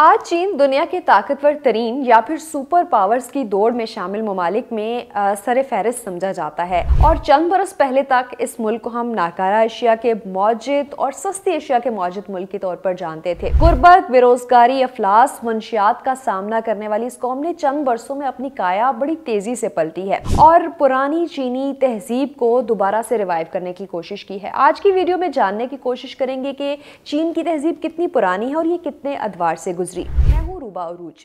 आज चीन दुनिया के ताकतवर तरीन या फिर सुपर पावर्स की दौड़ में शामिल ममालिक में सर फहरिस्त समझा जाता है और चंद बरस पहले तक इस मुल्क को हम नाकारा एशिया के मौजद और सस्ती एशिया के मौजद मुल्क के तौर पर जानते थे गुर्बत बेरोजगारी अफलास मंशियात का सामना करने वाली इस कौम ने चंद बरसों में अपनी काया बड़ी तेजी से पलटी है और पुरानी चीनी तहजीब को दोबारा से रिवाइव करने की कोशिश की है आज की वीडियो में जानने की कोशिश करेंगे कि चीन की तहजीब कितनी पुरानी है और ये कितने अदवार से गुजर गुजरी मैं हूँ रूबा अरूज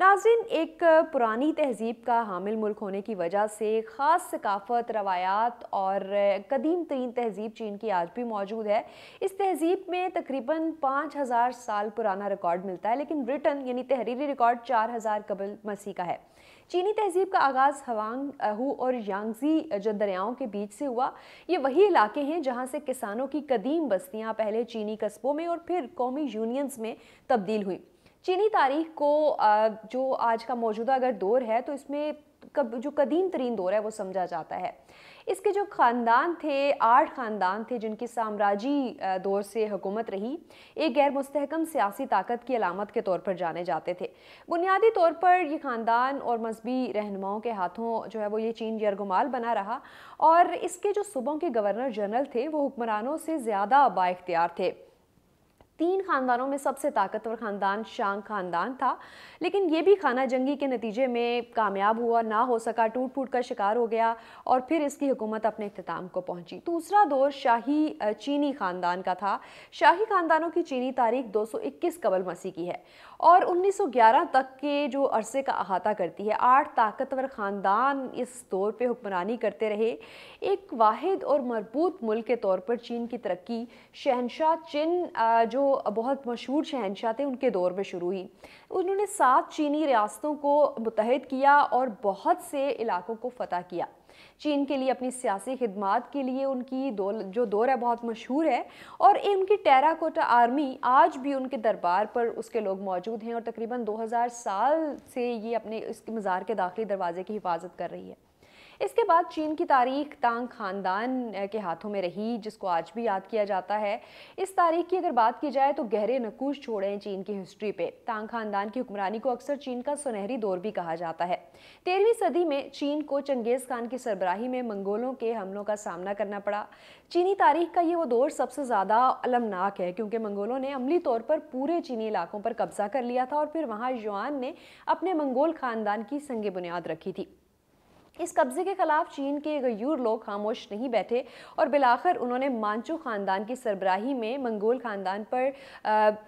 नाजिन एक पुरानी तहजीब का हामिल मुल्क होने की वजह से ख़ास सकाफ़त रवायात और कदीम तरीन तहजीब चीन की आज भी मौजूद है इस तहजीब में तकरीबन पाँच हज़ार साल पुराना रिकॉर्ड मिलता है लेकिन ब्रिटेन यानी तहरीरी रिकॉर्ड चार हज़ार कबल मसीह का है चीनी तहजीब का आगाज़ हवांग अहू और यांगजी जो दरियाओं के बीच से हुआ ये वही इलाके हैं जहाँ से किसानों की कदीम बस्तियाँ पहले चीनी कस्बों में और फिर कौमी यूनियंस में तब्दील हुई चीनी तारीख को जो आज का मौजूदा अगर दौर है तो इसमें कब जो कदीम तरीन दौर है वो समझा जाता है इसके जो ख़ानदान थे आठ ख़ानदान थे जिनकी साम्राज्य दौर से हुकूमत रही एक गैर मुस्तकम सियासी ताकत की अलामत के तौर पर जाने जाते थे बुनियादी तौर पर ये ख़ानदान और मजहबी रहनुमाओं के हाथों जो है वो ये चीन यरगुमाल बना रहा और इसके जो सूबों के गवर्नर जनरल थे वो हुक्मरानों से ज़्यादा बाख्तियार थे तीन ख़ानदानों में सबसे ताकतवर ख़ानदान शांग ख़ानदान था लेकिन ये भी खाना जंगी के नतीजे में कामयाब हुआ ना हो सका टूट फूट का शिकार हो गया और फिर इसकी हुकूमत अपने अख्ताम को पहुंची दूसरा दौर शाही चीनी ख़ानदान का था शाही ख़ानदानों की चीनी तारीख 221 कबल मसीह की है और 1911 तक के जो अरसे का अहाता करती है आठ ताकतवर ख़ानदान इस दौर पर हुक्मरानी करते रहे एक वाद और मरबूत मुल्क के तौर पर चीन की तरक्की शहनशाह चिन जो बहुत मशहूर शहनशाह थे उनके दौर में शुरू हुई उन्होंने सात चीनी रियासतों को मुतहद किया और बहुत से इलाकों को फ़तह किया चीन के लिए अपनी सियासी खदमात के लिए उनकी दो, जो दौर है बहुत मशहूर है और उनकी टेराकोटा आर्मी आज भी उनके दरबार पर उसके लोग मौजूद हैं और तकरीबन 2000 साल से ये अपने इस मज़ार के दाखिली दरवाजे की हिफाजत कर रही है इसके बाद चीन की तारीख तांग ख़ानदान के हाथों में रही जिसको आज भी याद किया जाता है इस तारीख की अगर बात की जाए तो गहरे नकूश छोड़े हैं चीन की हिस्ट्री पे तांग ख़ानदान की हुक्मरानी को अक्सर चीन का सुनहरी दौर भी कहा जाता है तेरहवीं सदी में चीन को चंगेज़ खान की सरबराही में मंगोलों के हमलों का सामना करना पड़ा चीनी तारीख का ये वो दौर सबसे ज़्यादा अलमनाक है क्योंकि मंगोलों ने अमली तौर पर पूरे चीनी इलाकों पर कब्जा कर लिया था और फिर वहाँ युआन ने अपने मंगोल ख़ानदान की संग बुनियाद रखी थी इस कब्जे के खिलाफ चीन के गयूर लोग खामोश नहीं बैठे और बिलाखर उन्होंने मांचू ख़ानदान की सरबराही में मंगोल ख़ानदान पर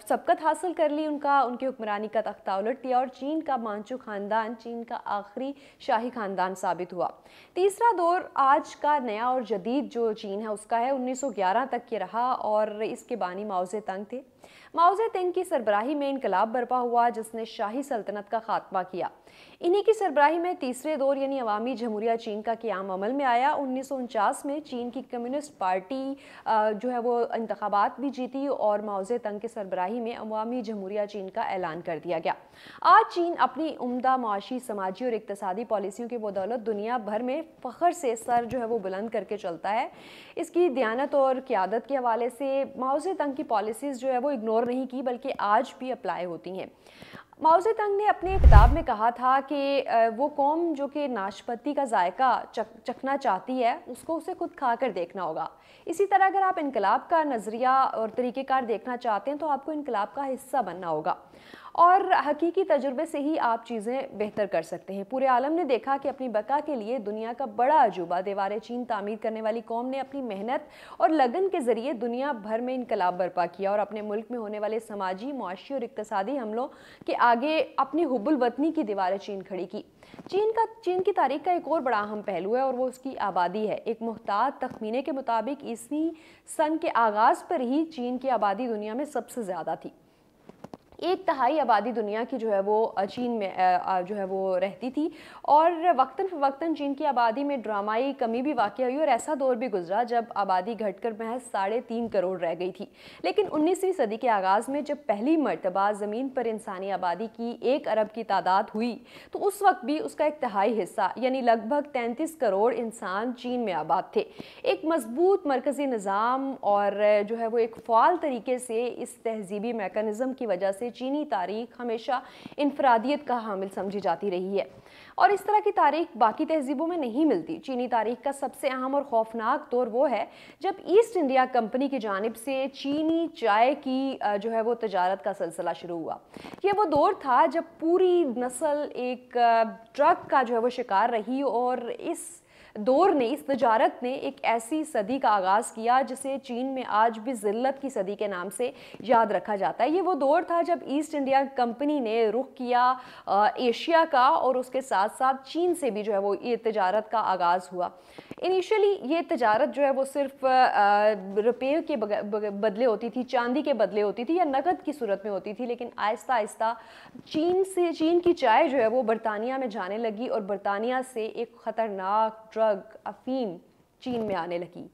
सबकत हासिल कर ली उनका उनकी हुक्मरानी का तख्ता उलट दिया और चीन का मांचू ख़ानदान चीन का आखिरी शाही ख़ानदान साबित हुआ तीसरा दौर आज का नया और जदीद जो चीन है उसका है उन्नीस तक ये रहा और इसके बानी मुआवज़े तंग थे माओजे तेंग की सरबराही में इनकलाब बरपा हुआ जिसने शाही सल्तनत का खात्मा किया इन्हीं की सरबराही में तीसरे दौर यानी अवामी जमहूरिया चीन का क्याम अमल में आया उन्नीस में चीन की कम्युनिस्ट पार्टी जो है वो इंतबात भी जीती और माओजे तंग के सरबराही में अवामी जमहूरिया चीन का ऐलान कर दिया गया आज चीन अपनी उमदा माशी समाजी और इकतसादी पॉलिसियों की बदौलत दुनिया भर में फ़खर से सर जो है वो बुलंद करके चलता है इसकी दयानत और क्यादत के हवाले से माओजे तंग की पॉलिसीज़ जो है वो इग्नोर नहीं की बल्कि आज भी अप्लाई होती हैं माओजे तंग ने अपनी किताब में कहा था कि वो कौम जो कि नाशपति का जायका चखना चाहती है उसको उसे खुद खा कर देखना होगा इसी तरह अगर आप इनकलाब का नज़रिया और तरीक़ेकार देखना चाहते हैं तो आपको इनकलाब का हिस्सा बनना होगा और हकीकी तजुर्बे से ही आप चीज़ें बेहतर कर सकते हैं पूरे आलम ने देखा कि अपनी बका के लिए दुनिया का बड़ा अजूबा दीवार चीन तामीर करने वाली कौम ने अपनी मेहनत और लगन के ज़रिए दुनिया भर में इनकलाब बर्पा किया और अपने मुल्क में होने वाले समाजी मुआशी और इकतसादी हमलों के आगे अपनी हुबुलवतनी की दीवार चीन खड़ी की चीन का चीन की तारीख का एक और बड़ा अहम पहलू है और वो उसकी आबादी है एक मुहतात तखमीने के मुताबिक इसी सन के आगाज़ पर ही चीन की आबादी दुनिया में सबसे ज़्यादा थी एक तहाई आबादी दुनिया की जो है वो चीन में जो है वो रहती थी और वक्ता फ़वक्ता चीन की आबादी में ड्रामाई कमी भी वाक़ हुई और ऐसा दौर भी गुजरा जब आबादी घटकर महज साढ़े तीन करोड़ रह गई थी लेकिन उन्नीसवीं सदी के आगाज़ में जब पहली मरतबा ज़मीन पर इंसानी आबादी की एक अरब की तादाद हुई तो उस वक्त भी उसका एक तहाई हिस्सा यानी लगभग तैंतीस करोड़ इंसान चीन में आबाद थे एक मजबूत मरकज़ी निज़ाम और जो है वो एक फ़ाल तरीके से इस तहजीबी मेकनिज़म की वजह से से चीनी तारीख हमेशा इनफरादियत का हामिल समझी जाती रही है और इस तरह की तारीख बाकी तहजीबों में नहीं मिलती चीनी तारीख का सबसे अहम और खौफनाक दौर वो है जब ईस्ट इंडिया कंपनी की जानब से चीनी चाय की जो है वो तजारत का सिलसिला शुरू हुआ यह वो दौर था जब पूरी नस्ल एक ट्रक का जो है वो शिकार रही और इस दौर ने इस तजारत ने एक ऐसी सदी का आगाज़ किया जिसे चीन में आज भी ज़िल्लत की सदी के नाम से याद रखा जाता है ये वो दौर था जब ईस्ट इंडिया कंपनी ने रुख किया एशिया का और उसके साथ साथ चीन से भी जो है वो ये तजारत का आगाज़ हुआ इनिशियली ये तजारत जो है वो सिर्फ रुपये के बदले होती थी चांदी के बदले होती थी या नकद की सूरत में होती थी लेकिन आहिस्ता आहिस्ता चीन से चीन की चाय जो है वो बरतानिया में जाने लगी और बरतानिया से एक ख़तरनाक ड्रग ड्रग अफीम चीन में आने लगी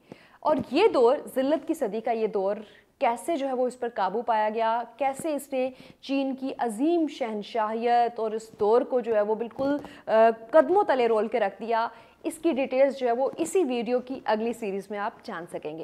और ये दौर ज़िल्लत की सदी का ये दौर कैसे जो है वो इस पर काबू पाया गया कैसे इसने चीन की अजीम शहनशाहियत और इस दौर को जो है वो बिल्कुल कदमों तले रोल के रख दिया इसकी डिटेल्स जो है वो इसी वीडियो की अगली सीरीज़ में आप जान सकेंगे